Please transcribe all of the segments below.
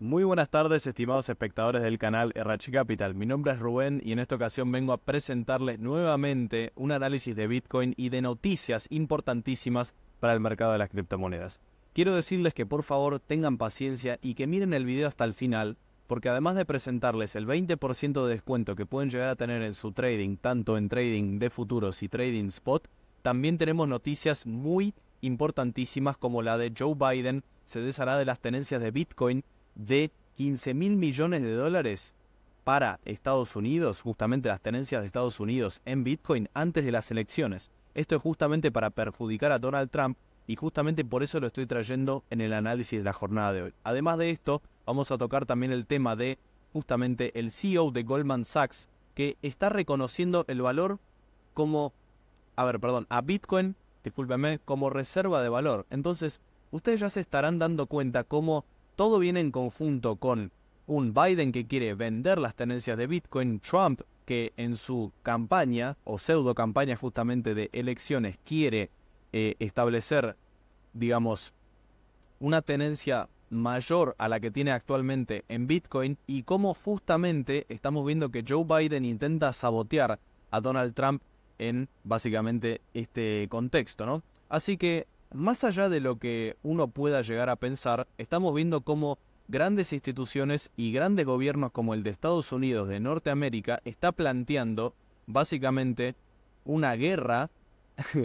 Muy buenas tardes, estimados espectadores del canal RH Capital. Mi nombre es Rubén y en esta ocasión vengo a presentarles nuevamente un análisis de Bitcoin y de noticias importantísimas para el mercado de las criptomonedas. Quiero decirles que por favor tengan paciencia y que miren el video hasta el final, porque además de presentarles el 20% de descuento que pueden llegar a tener en su trading, tanto en trading de futuros y trading spot, también tenemos noticias muy importantísimas como la de Joe Biden se deshará de las tenencias de Bitcoin de 15 mil millones de dólares para Estados Unidos, justamente las tenencias de Estados Unidos en Bitcoin antes de las elecciones. Esto es justamente para perjudicar a Donald Trump y justamente por eso lo estoy trayendo en el análisis de la jornada de hoy. Además de esto, vamos a tocar también el tema de justamente el CEO de Goldman Sachs que está reconociendo el valor como, a ver, perdón, a Bitcoin, discúlpenme, como reserva de valor. Entonces, ustedes ya se estarán dando cuenta cómo todo viene en conjunto con un Biden que quiere vender las tenencias de Bitcoin, Trump que en su campaña o pseudo campaña justamente de elecciones quiere eh, establecer, digamos, una tenencia mayor a la que tiene actualmente en Bitcoin y cómo justamente estamos viendo que Joe Biden intenta sabotear a Donald Trump en básicamente este contexto, ¿no? Así que más allá de lo que uno pueda llegar a pensar, estamos viendo cómo grandes instituciones y grandes gobiernos como el de Estados Unidos, de Norteamérica, está planteando básicamente una guerra,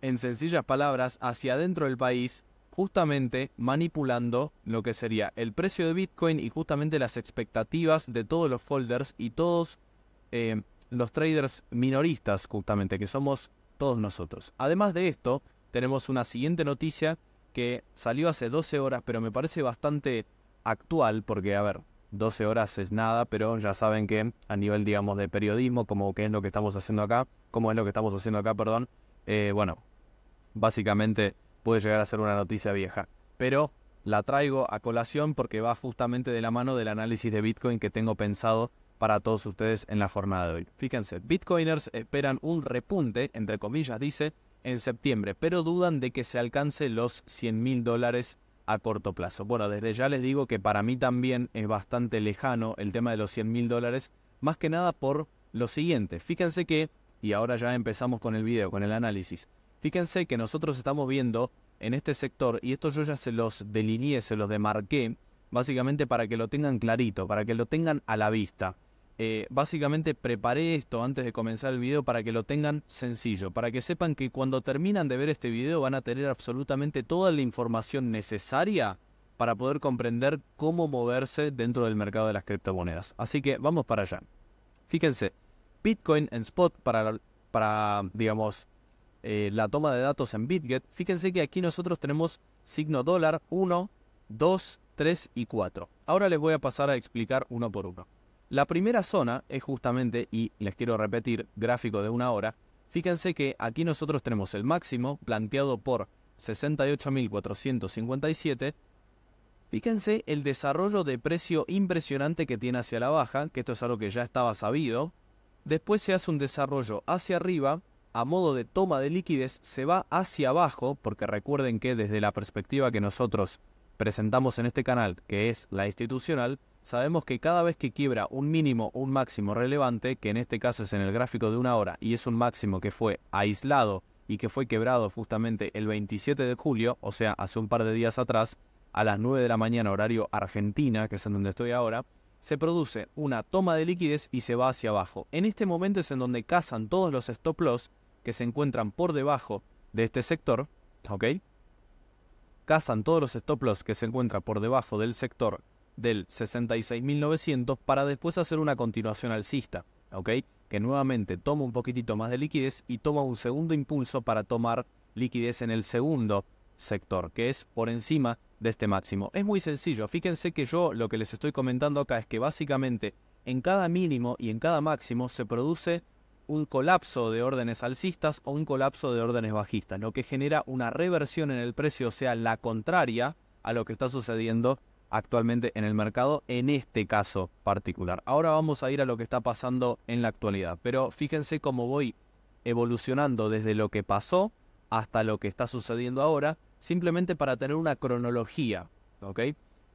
en sencillas palabras, hacia adentro del país, justamente manipulando lo que sería el precio de Bitcoin y justamente las expectativas de todos los folders y todos eh, los traders minoristas, justamente, que somos todos nosotros. Además de esto, tenemos una siguiente noticia que salió hace 12 horas, pero me parece bastante actual, porque, a ver, 12 horas es nada, pero ya saben que a nivel, digamos, de periodismo, como que es lo que estamos haciendo acá, como es lo que estamos haciendo acá, perdón, eh, bueno, básicamente puede llegar a ser una noticia vieja. Pero la traigo a colación porque va justamente de la mano del análisis de Bitcoin que tengo pensado para todos ustedes en la jornada de hoy. Fíjense, Bitcoiners esperan un repunte, entre comillas dice, en septiembre, pero dudan de que se alcance los 100 mil dólares a corto plazo. Bueno, desde ya les digo que para mí también es bastante lejano el tema de los 100 mil dólares, más que nada por lo siguiente. Fíjense que, y ahora ya empezamos con el video, con el análisis, fíjense que nosotros estamos viendo en este sector, y esto yo ya se los delineé, se los demarqué, básicamente para que lo tengan clarito, para que lo tengan a la vista. Eh, básicamente preparé esto antes de comenzar el video para que lo tengan sencillo, para que sepan que cuando terminan de ver este video van a tener absolutamente toda la información necesaria para poder comprender cómo moverse dentro del mercado de las criptomonedas. Así que vamos para allá. Fíjense, Bitcoin en spot para, para digamos, eh, la toma de datos en BitGet. Fíjense que aquí nosotros tenemos signo dólar 1, 2, 3 y 4. Ahora les voy a pasar a explicar uno por uno. La primera zona es justamente, y les quiero repetir, gráfico de una hora. Fíjense que aquí nosotros tenemos el máximo planteado por 68.457. Fíjense el desarrollo de precio impresionante que tiene hacia la baja, que esto es algo que ya estaba sabido. Después se hace un desarrollo hacia arriba, a modo de toma de liquidez, se va hacia abajo, porque recuerden que desde la perspectiva que nosotros presentamos en este canal, que es la institucional, sabemos que cada vez que quiebra un mínimo o un máximo relevante, que en este caso es en el gráfico de una hora y es un máximo que fue aislado y que fue quebrado justamente el 27 de julio, o sea, hace un par de días atrás, a las 9 de la mañana horario Argentina, que es en donde estoy ahora, se produce una toma de liquidez y se va hacia abajo. En este momento es en donde cazan todos los stop loss que se encuentran por debajo de este sector, ¿ok? Cazan todos los stop loss que se encuentran por debajo del sector del 66.900 para después hacer una continuación alcista, ¿ok? Que nuevamente toma un poquitito más de liquidez y toma un segundo impulso para tomar liquidez en el segundo sector, que es por encima de este máximo. Es muy sencillo, fíjense que yo lo que les estoy comentando acá es que básicamente en cada mínimo y en cada máximo se produce un colapso de órdenes alcistas o un colapso de órdenes bajistas, lo que genera una reversión en el precio, o sea, la contraria a lo que está sucediendo actualmente en el mercado en este caso particular. Ahora vamos a ir a lo que está pasando en la actualidad, pero fíjense cómo voy evolucionando desde lo que pasó hasta lo que está sucediendo ahora, simplemente para tener una cronología, ¿ok?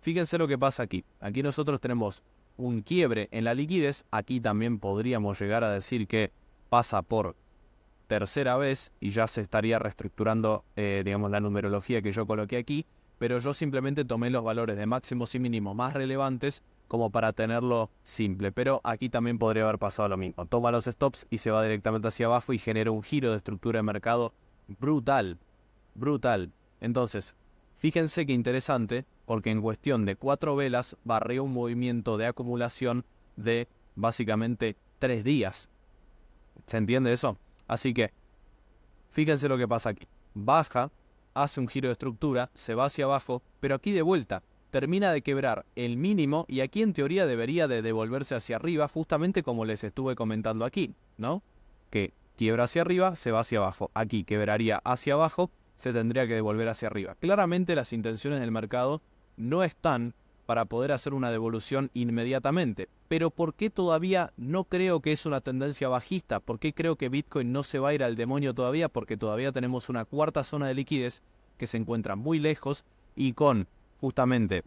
Fíjense lo que pasa aquí. Aquí nosotros tenemos un quiebre en la liquidez, aquí también podríamos llegar a decir que pasa por tercera vez y ya se estaría reestructurando, eh, digamos, la numerología que yo coloqué aquí, pero yo simplemente tomé los valores de máximos y mínimos más relevantes como para tenerlo simple. Pero aquí también podría haber pasado lo mismo. Toma los stops y se va directamente hacia abajo y genera un giro de estructura de mercado brutal. Brutal. Entonces, fíjense qué interesante, porque en cuestión de cuatro velas barrió un movimiento de acumulación de básicamente tres días. ¿Se entiende eso? Así que, fíjense lo que pasa aquí. Baja, hace un giro de estructura, se va hacia abajo, pero aquí de vuelta termina de quebrar el mínimo y aquí en teoría debería de devolverse hacia arriba, justamente como les estuve comentando aquí, ¿no? Que quiebra hacia arriba, se va hacia abajo. Aquí quebraría hacia abajo, se tendría que devolver hacia arriba. Claramente las intenciones del mercado no están para poder hacer una devolución inmediatamente. Pero ¿por qué todavía no creo que es una tendencia bajista? ¿Por qué creo que Bitcoin no se va a ir al demonio todavía? Porque todavía tenemos una cuarta zona de liquidez que se encuentra muy lejos y con justamente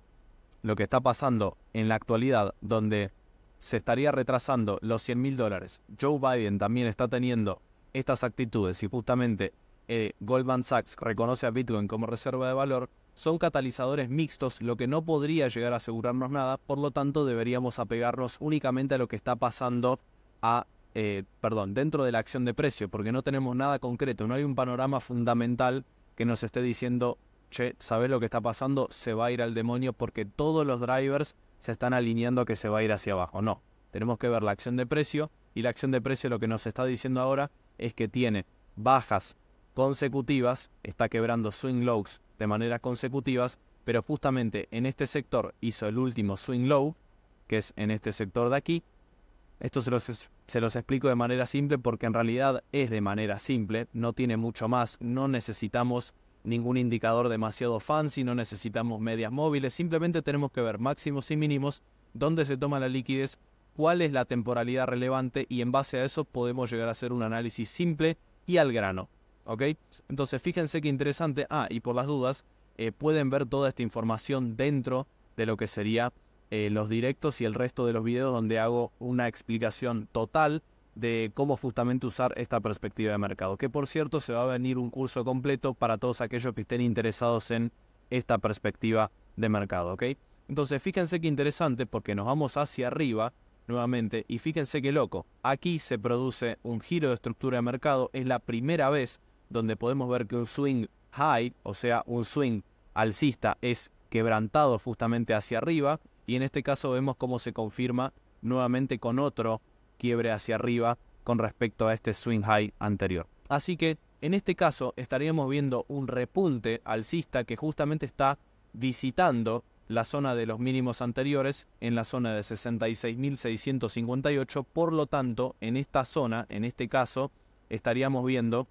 lo que está pasando en la actualidad, donde se estaría retrasando los 100 mil dólares. Joe Biden también está teniendo estas actitudes y justamente eh, Goldman Sachs reconoce a Bitcoin como reserva de valor, son catalizadores mixtos, lo que no podría llegar a asegurarnos nada, por lo tanto deberíamos apegarnos únicamente a lo que está pasando eh, dentro de la acción de precio, porque no tenemos nada concreto, no hay un panorama fundamental que nos esté diciendo, che, ¿sabés lo que está pasando? Se va a ir al demonio porque todos los drivers se están alineando a que se va a ir hacia abajo. No, tenemos que ver la acción de precio y la acción de precio lo que nos está diciendo ahora es que tiene bajas consecutivas, está quebrando swing lows de manera consecutivas, pero justamente en este sector hizo el último swing low, que es en este sector de aquí. Esto se los, se los explico de manera simple porque en realidad es de manera simple, no tiene mucho más, no necesitamos ningún indicador demasiado fancy, no necesitamos medias móviles, simplemente tenemos que ver máximos y mínimos, dónde se toma la liquidez, cuál es la temporalidad relevante y en base a eso podemos llegar a hacer un análisis simple y al grano. Entonces fíjense qué interesante. Ah, y por las dudas, eh, pueden ver toda esta información dentro de lo que sería eh, los directos y el resto de los videos donde hago una explicación total de cómo justamente usar esta perspectiva de mercado. Que por cierto se va a venir un curso completo para todos aquellos que estén interesados en esta perspectiva de mercado, ¿ok? Entonces fíjense qué interesante porque nos vamos hacia arriba nuevamente y fíjense qué loco. Aquí se produce un giro de estructura de mercado, es la primera vez donde podemos ver que un swing high, o sea, un swing alcista, es quebrantado justamente hacia arriba, y en este caso vemos cómo se confirma nuevamente con otro quiebre hacia arriba con respecto a este swing high anterior. Así que en este caso estaríamos viendo un repunte alcista que justamente está visitando la zona de los mínimos anteriores en la zona de 66.658, por lo tanto en esta zona, en este caso, estaríamos viendo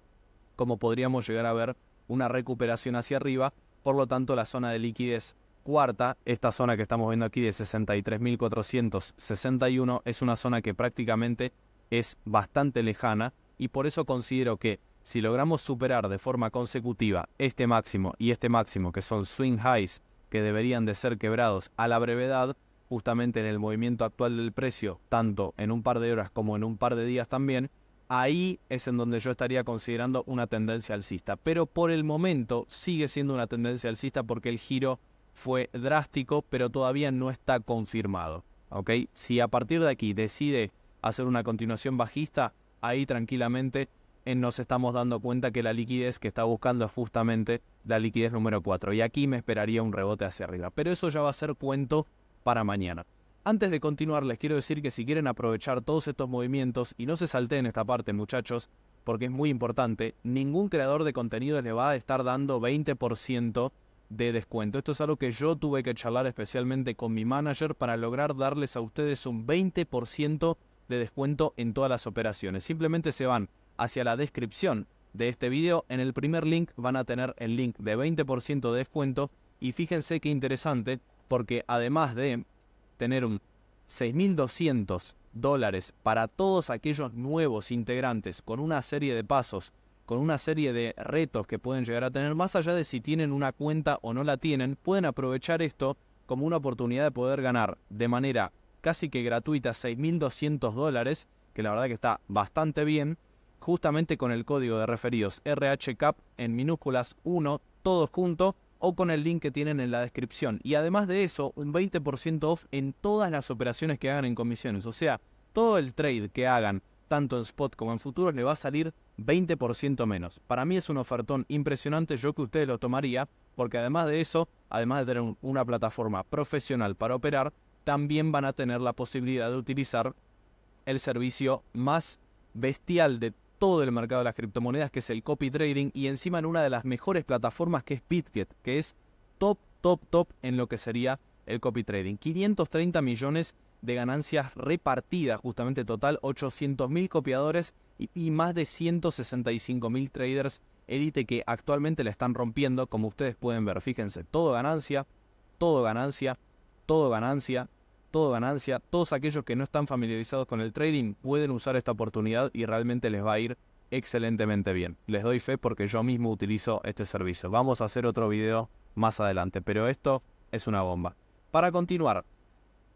como podríamos llegar a ver una recuperación hacia arriba, por lo tanto la zona de liquidez cuarta, esta zona que estamos viendo aquí de 63.461 es una zona que prácticamente es bastante lejana y por eso considero que si logramos superar de forma consecutiva este máximo y este máximo, que son swing highs que deberían de ser quebrados a la brevedad, justamente en el movimiento actual del precio, tanto en un par de horas como en un par de días también, ahí es en donde yo estaría considerando una tendencia alcista. Pero por el momento sigue siendo una tendencia alcista porque el giro fue drástico, pero todavía no está confirmado. ¿ok? Si a partir de aquí decide hacer una continuación bajista, ahí tranquilamente eh, nos estamos dando cuenta que la liquidez que está buscando es justamente la liquidez número 4. Y aquí me esperaría un rebote hacia arriba. Pero eso ya va a ser cuento para mañana. Antes de continuar, les quiero decir que si quieren aprovechar todos estos movimientos y no se salteen esta parte, muchachos, porque es muy importante, ningún creador de contenido le va a estar dando 20% de descuento. Esto es algo que yo tuve que charlar especialmente con mi manager para lograr darles a ustedes un 20% de descuento en todas las operaciones. Simplemente se van hacia la descripción de este video. En el primer link van a tener el link de 20% de descuento. Y fíjense qué interesante, porque además de tener un 6.200 dólares para todos aquellos nuevos integrantes con una serie de pasos, con una serie de retos que pueden llegar a tener, más allá de si tienen una cuenta o no la tienen, pueden aprovechar esto como una oportunidad de poder ganar de manera casi que gratuita 6.200 dólares, que la verdad que está bastante bien, justamente con el código de referidos RHCAP en minúsculas 1, todos juntos o con el link que tienen en la descripción. Y además de eso, un 20% off en todas las operaciones que hagan en comisiones. O sea, todo el trade que hagan, tanto en spot como en futuros, le va a salir 20% menos. Para mí es un ofertón impresionante, yo que ustedes lo tomaría, porque además de eso, además de tener una plataforma profesional para operar, también van a tener la posibilidad de utilizar el servicio más bestial de todo el mercado de las criptomonedas, que es el copy trading, y encima en una de las mejores plataformas que es Bitget, que es top, top, top en lo que sería el copy trading. 530 millones de ganancias repartidas, justamente total mil copiadores y, más de 165 mil traders élite que actualmente la están rompiendo, como ustedes pueden ver. Fíjense, todo ganancia, todo ganancia, todo ganancia, todo ganancia. Todos aquellos que no están familiarizados con el trading pueden usar esta oportunidad y realmente les va a ir excelentemente bien. Les doy fe porque yo mismo utilizo este servicio. Vamos a hacer otro video más adelante, pero esto es una bomba. Para continuar,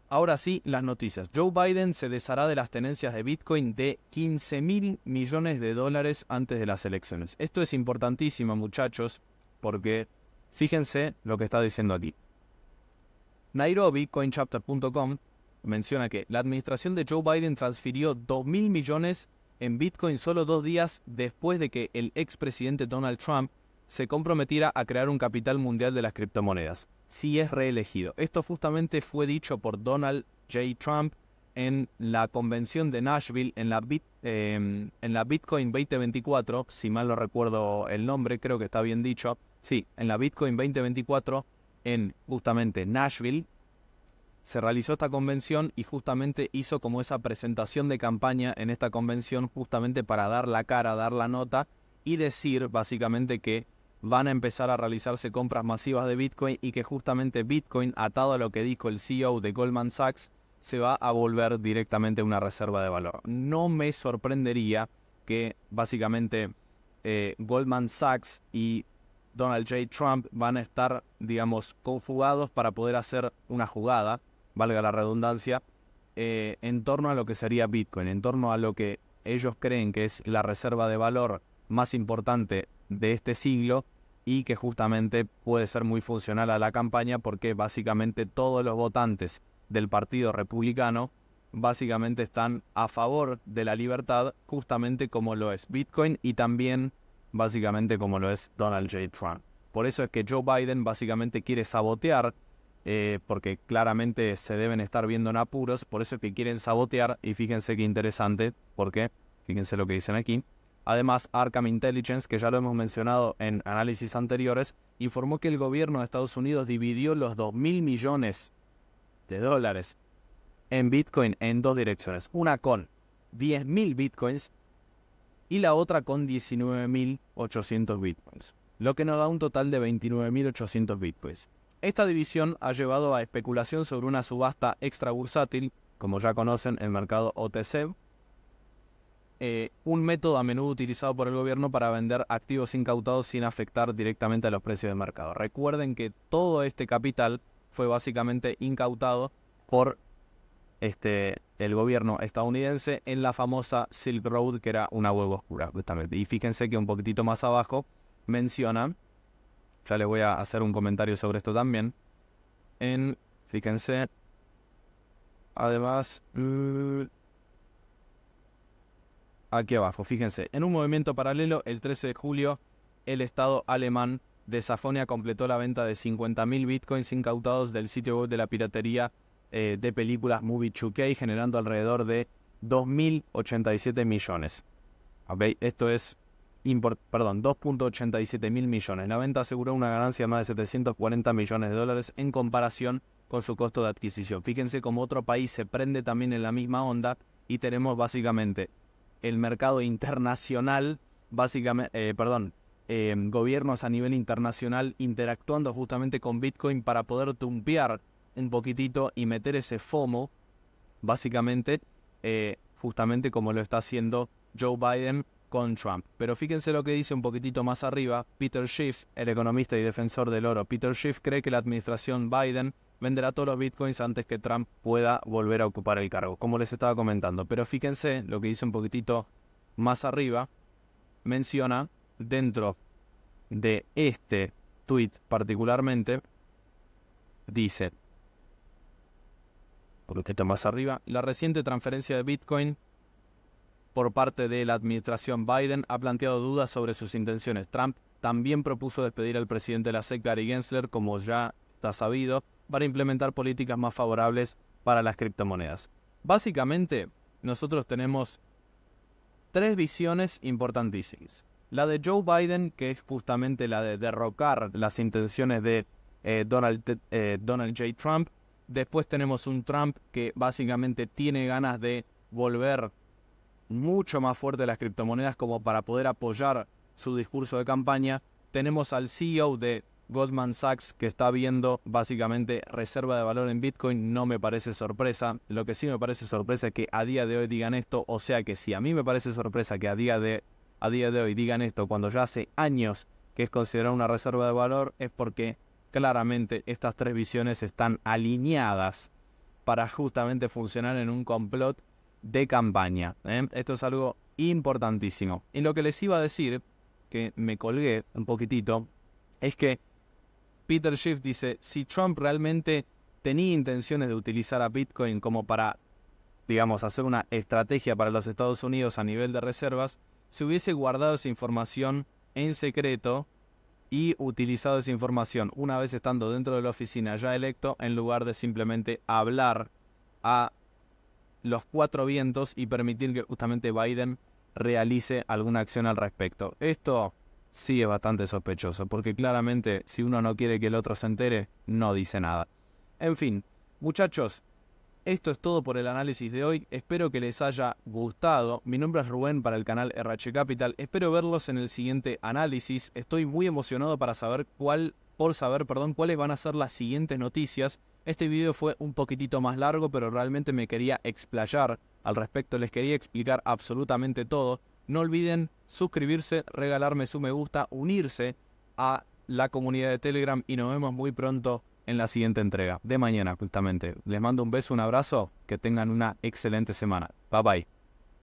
ahora sí las noticias. Joe Biden se deshará de las tenencias de Bitcoin de 15 mil millones de dólares antes de las elecciones. Esto es importantísimo muchachos porque fíjense lo que está diciendo aquí. Nairobi, coinchapter.com, menciona que la administración de Joe Biden transfirió 2.000 millones en Bitcoin solo dos días después de que el expresidente Donald Trump se comprometiera a crear un capital mundial de las criptomonedas, si es reelegido. Esto justamente fue dicho por Donald J. Trump en la convención de Nashville, en la, em, en la Bitcoin 2024, si mal no recuerdo el nombre, creo que está bien dicho, sí, en la Bitcoin 2024 en justamente Nashville, se realizó esta convención y justamente hizo como esa presentación de campaña en esta convención justamente para dar la cara, dar la nota y decir básicamente que van a empezar a realizarse compras masivas de Bitcoin y que justamente Bitcoin, atado a lo que dijo el CEO de Goldman Sachs, se va a volver directamente una reserva de valor. No me sorprendería que básicamente eh, Goldman Sachs y Donald J. Trump van a estar, digamos, confugados para poder hacer una jugada, valga la redundancia, eh, en torno a lo que sería Bitcoin, en torno a lo que ellos creen que es la reserva de valor más importante de este siglo y que justamente puede ser muy funcional a la campaña porque básicamente todos los votantes del Partido Republicano básicamente están a favor de la libertad justamente como lo es Bitcoin y también básicamente como lo es Donald J. Trump. Por eso es que Joe Biden básicamente quiere sabotear, eh, porque claramente se deben estar viendo en apuros, por eso es que quieren sabotear, y fíjense qué interesante, porque, fíjense lo que dicen aquí, Además, Arkham Intelligence, que ya lo hemos mencionado en análisis anteriores, informó que el gobierno de Estados Unidos dividió los 2.000 millones de dólares en Bitcoin en dos direcciones. Una con 10.000 Bitcoins y la otra con 19.800 bitcoins, lo que nos da un total de 29.800 bitcoins. Esta división ha llevado a especulación sobre una subasta extra bursátil, como ya conocen el mercado OTC, eh, un método a menudo utilizado por el gobierno para vender activos incautados sin afectar directamente a los precios de mercado. Recuerden que todo este capital fue básicamente incautado por este, el gobierno estadounidense en la famosa Silk Road, que era una huevo oscura, Y fíjense que un poquitito más abajo menciona, ya les voy a hacer un comentario sobre esto también, en, fíjense, además, mm, aquí abajo, fíjense, en un movimiento paralelo, el 13 de julio, el Estado alemán de Safonia completó la venta de 50.000 bitcoins incautados del sitio web de la piratería eh, de películas Movie 2 generando alrededor de 2.087 millones. esto es, perdón, 2.87 mil millones. La venta aseguró una ganancia de más de 740 millones de dólares en comparación con su costo de adquisición. Fíjense cómo otro país se prende también en la misma onda y tenemos básicamente el mercado internacional, básicamente, eh, perdón, em, gobiernos a nivel internacional interactuando justamente con Bitcoin para poder tumpear un poquitito y meter ese FOMO, básicamente, eh, justamente como lo está haciendo Joe Biden con Trump. Pero fíjense lo que dice un poquitito más arriba, Peter Schiff, el economista y defensor del oro. Peter Schiff cree que la administración Biden venderá todos los bitcoins antes que Trump pueda volver a ocupar el cargo, como les estaba comentando. Pero fíjense lo que dice un poquitito más arriba, menciona dentro de este tweet particularmente, dice, porque que está más arriba, la reciente transferencia de Bitcoin por parte de la administración Biden ha planteado dudas sobre sus intenciones. Trump también propuso despedir al presidente de la SEC, Gary Gensler, como ya está sabido, para implementar políticas más favorables para las criptomonedas. Básicamente, nosotros tenemos tres visiones importantísimas. La de Joe Biden, que es justamente la de derrocar las intenciones de eh, Donald, eh, Donald J. Trump, Después tenemos un Trump que básicamente tiene ganas de volver mucho más fuerte las criptomonedas como para poder apoyar su discurso de campaña. Tenemos al CEO de Goldman Sachs que está viendo básicamente reserva de valor en Bitcoin. No me parece sorpresa. Lo que sí me parece sorpresa es que a día de hoy digan esto. O sea que si a mí me parece sorpresa que a día de, a día de hoy digan esto cuando ya hace años que es considerado una reserva de valor es porque Claramente estas tres visiones están alineadas para justamente funcionar en un complot de campaña. ¿eh? Esto es algo importantísimo. Y lo que les iba a decir, que me colgué un poquitito, es que Peter Schiff dice, si Trump realmente tenía intenciones de utilizar a Bitcoin como para, digamos, hacer una estrategia para los Estados Unidos a nivel de reservas, se hubiese guardado esa información en secreto y utilizado esa información una vez estando dentro de la oficina ya electo en lugar de simplemente hablar a los cuatro vientos y permitir que justamente Biden realice alguna acción al respecto. Esto sí es bastante sospechoso, porque claramente si uno no quiere que el otro se entere, no dice nada. En fin, muchachos, esto es todo por el análisis de hoy, espero que les haya gustado. Mi nombre es Rubén para el canal RH Capital, espero verlos en el siguiente análisis. Estoy muy emocionado para saber cuál, por saber, perdón, cuáles van a ser las siguientes noticias. Este video fue un poquitito más largo, pero realmente me quería explayar al respecto, les quería explicar absolutamente todo. No olviden suscribirse, regalarme su me gusta, unirse a la comunidad de Telegram y nos vemos muy pronto en la siguiente entrega de mañana, justamente. Les mando un beso, un abrazo, que tengan una excelente semana. Bye bye.